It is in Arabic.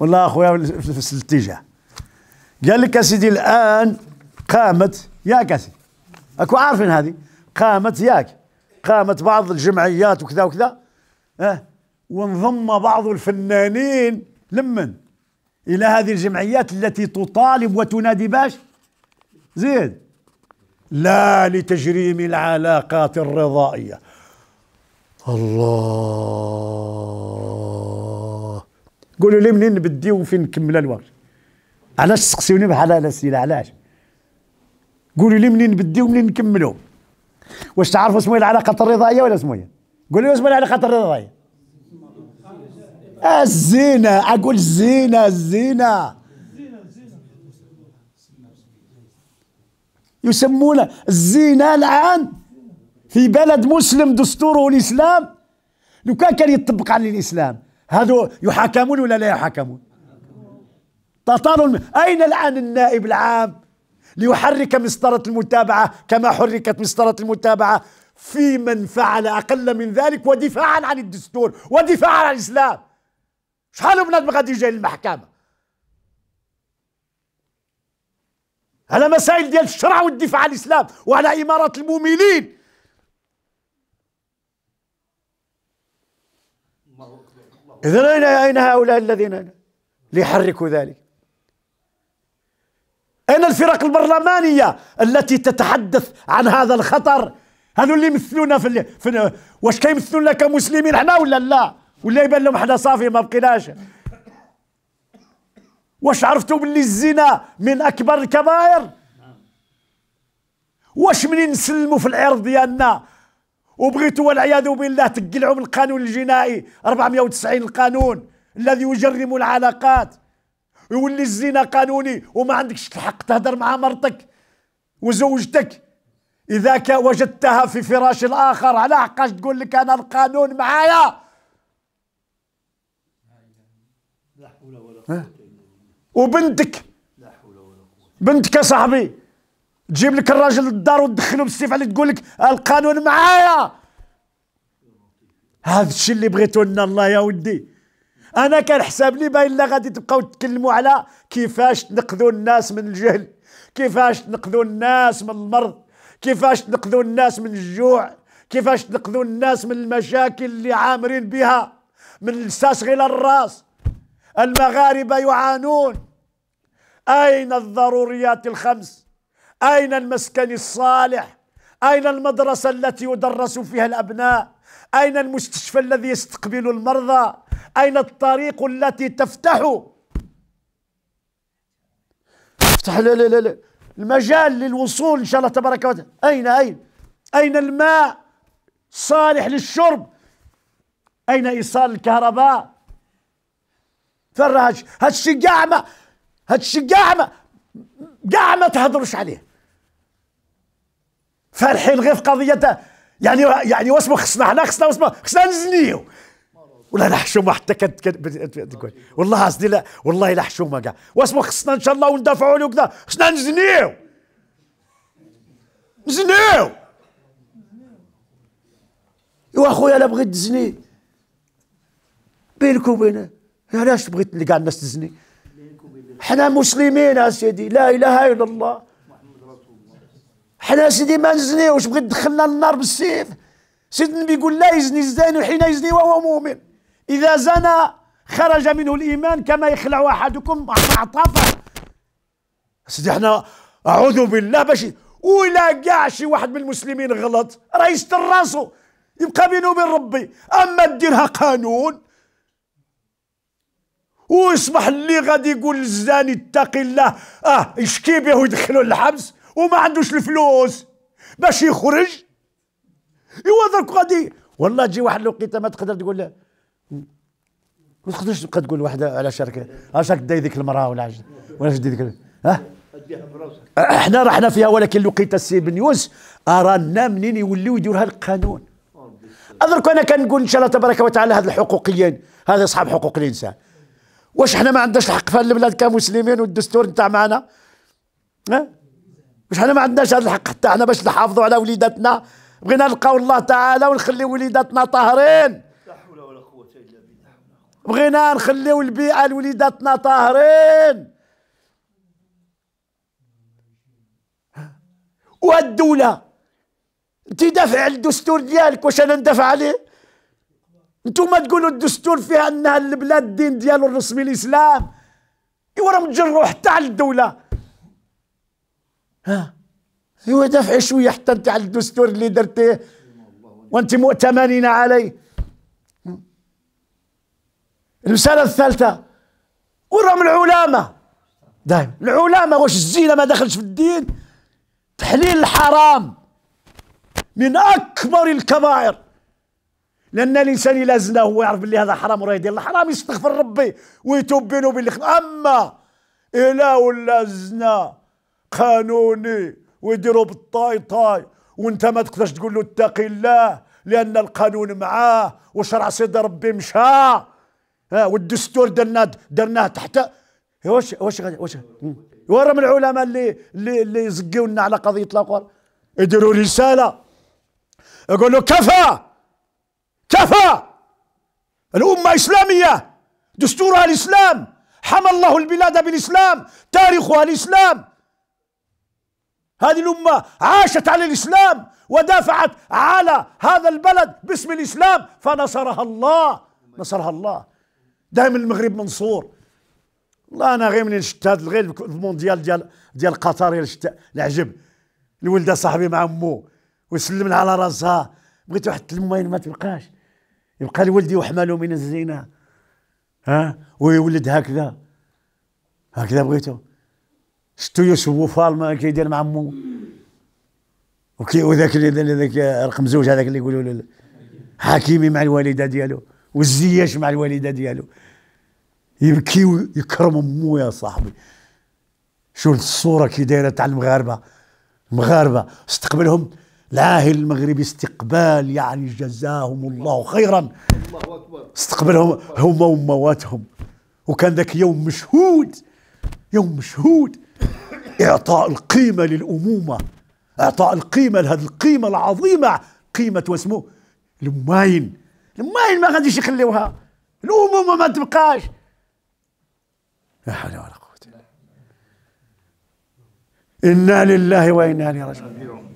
والله اخويا في الاتجاه قال لك يا سيدي الان قامت ياك يا سيدي اكو عارفين هذه قامت ياك قامت بعض الجمعيات وكذا وكذا اه وانضم بعض الفنانين لمن الى هذه الجمعيات التي تطالب وتنادي باش زيد لا لتجريم العلاقات الرضائيه الله قولوا لي منين نبدي وفين نكمل الوقت علاش تسقسيوني بحال هذا الاسئله علاش قولوا لي منين نبدي ومنين نكملوا واش تعرفوا اسمه العلاقه الرضائيه ولا اسمه إيه؟ قولوا لي اسمه العلاقه الرضائيه الزينه اقول الزينه الزينه يسمون الزينه الآن في بلد مسلم دستوره الإسلام لو كان كان يطبق على الإسلام هذو يحاكمون ولا لا يحاكمون تطال أين الآن النائب العام ليحرك مسطرة المتابعة كما حركت مسطرة المتابعة في من فعل أقل من ذلك ودفاعا عن الدستور ودفاعا عن الإسلام شحال من غادي يجي للمحكمة على مسائل ديال الشرع والدفاع عن الإسلام وعلى إمارة المؤمنين إذا أين أين هؤلاء الذين ليحركوا ذلك أين الفرق البرلمانية التي تتحدث عن هذا الخطر هذو اللي يمثلونا في, ال... في واش كيمثلونا كمسلمين حنا ولا لا ولا يبان لهم حنا صافي ما بقيناش واش عرفتوا باللي الزنا من اكبر الكبائر واش منين نسلموا في العرض ديالنا وبغيتوا والعياذ بالله تقلعوا من القانون الجنائي 490 القانون الذي يجرم العلاقات يولي الزنا قانوني وما عندكش الحق تهدر مع مرتك وزوجتك اذا وجدتها في فراش الاخر على حقاش تقول لك انا القانون معايا وبنتك بنتك يا صاحبي تجيب لك الراجل للدار وتدخله بالسيف عليه تقول لك القانون معايا هذا الشيء اللي بغيتو لنا الله يا ودي انا كنحسب لي باين لا غادي تبقاو تتكلموا على كيفاش تنقذوا الناس من الجهل كيفاش تنقذوا الناس من المرض كيفاش تنقذوا الناس من الجوع كيفاش تنقذوا الناس من المشاكل اللي عامرين بها من الساس غير الراس المغاربه يعانون اين الضروريات الخمس أين المسكن الصالح أين المدرسة التي يدرس فيها الأبناء أين المستشفى الذي يستقبل المرضى أين الطريق التي تفتح افتح لا لا لا المجال للوصول إن شاء الله تبارك وتعالى أين أين أين الماء صالح للشرب أين إيصال الكهرباء فراش هادشي كاع ما هادشي كاع ما كاع ما تهضرش عليه فالحين غير في قضيه يعني يعني واسمه خصنا حنا خصنا واسمه خصنا نزنيو ولا لا حشومه حتى كتقول والله قصدي لا والله لا حشومه كاع واسمو خصنا ان شاء الله وندافعوا له وكذا خصنا نزنيو نزنيو اخويا لا بغيت تزني بينك وبينه علاش بغيت اللي كاع الناس تزني حنا مسلمين اسيدي لا اله الا الله حنا سيدي ما نزنيوش بغيت دخلنا النار بالسيف سيد النبي يقول لا يزني الزاني حين يزني وهو مؤمن إذا زنى خرج منه الإيمان كما يخلع أحدكم معطفه سيدي احنا أعوذ بالله باش ولا كاع شي واحد من المسلمين غلط راه يستر راسو يبقى بينه وبين ربي اما ديرها قانون ويصبح اللي غادي يقول للزاني اتقي الله اه يشكي به ويدخلو للحبس وما عندوش الفلوس باش يخرج ايوا درك غادي والله تجي واحد الوقيته ما تقدر تقول له ما تقدرش تبقى تقول واحدة على شركة اشاك داي ديك المرأة ولا عجل. ولا اش ذيك ها احنا رحنا فيها ولكن لقيتها السي بن يوس ارانا منين يوليو يديروها القانون اذكر انا كنقول ان شاء الله تبارك وتعالى هذا الحقوقيين هذا اصحاب حقوق الانسان واش احنا ما عندناش الحق في البلاد كمسلمين والدستور نتاع معنا ها مش حنا ما عندناش هذا الحق حتى حنا باش نحافظوا على وليداتنا بغينا نلقاو الله تعالى ونخليو وليداتنا طاهرين لا حول ولا قوه الا بالله بغينا نخليو البيئه لوليداتنا طاهرين والدوله انت دافع على الدستور ديالك واش انا ندافع عليه انتوما تقولوا الدستور فيها انها البلاد الدين ديالو الرسمي الاسلام ايوا راه متجرو حتى على الدوله ها هو دفع شوية حتى انت على الدستور اللي درتيه وانت مؤتمنين عليه الرسالة الثالثة وراهم العلامة دايما العلامة واش الزينة ما دخلش في الدين تحليل الحرام من أكبر الكبائر لأن الإنسان إلا زنا هو يعرف بلي هذا حرام وراه يدير الحرام يستغفر ربي ويتوب بينه وبين أما إلا ولا زنا قانوني ويديروا بالطاي طاي وانت ما تقدرش تقول له اتق الله لان القانون معاه وشرع سيد ربي مشى والدستور درنا درناه تحت واش واش واش ورا من العلماء اللي اللي اللي زقيو لنا على قضيه الاقوال يديروا رساله يقولوا كفى كفى الامه اسلاميه دستورها الاسلام حمى الله البلاد بالاسلام تاريخها الاسلام هذه الأمة عاشت على الإسلام ودافعت على هذا البلد باسم الإسلام فنصرها الله نصرها الله دائما المغرب منصور والله انا غير من شفت هذا غير المونديال ديال ديال قطر العجب الولده صاحبي مع امه ويسلم على راسها بغيت واحد الماين ما تبقاش يبقى لولدي وحماله من الزينة ها ويولد هكذا هكذا بغيته شتو وفال ما كيدير مع مو وكي وذاك اللي ذاك رقم زوج هذاك اللي يقولوا له حكيمي مع الوالده ديالو والزياش مع الوالده ديالو يبكي ويكرم امو يا صاحبي شوف الصوره كي دايره تاع المغاربه المغاربه استقبلهم العاهل المغربي استقبال يعني جزاهم الله خيرا الله اكبر استقبلهم هما ومواتهم وكان ذاك يوم مشهود يوم مشهود إعطاء القيمة للأمومة إعطاء القيمة لهذه القيمة العظيمة قيمة واسمه الماين الماين ما غاديش يخليوها الأمومة ما تبقاش لا حول ولا قوة إنا لله وإنا إليه راجعون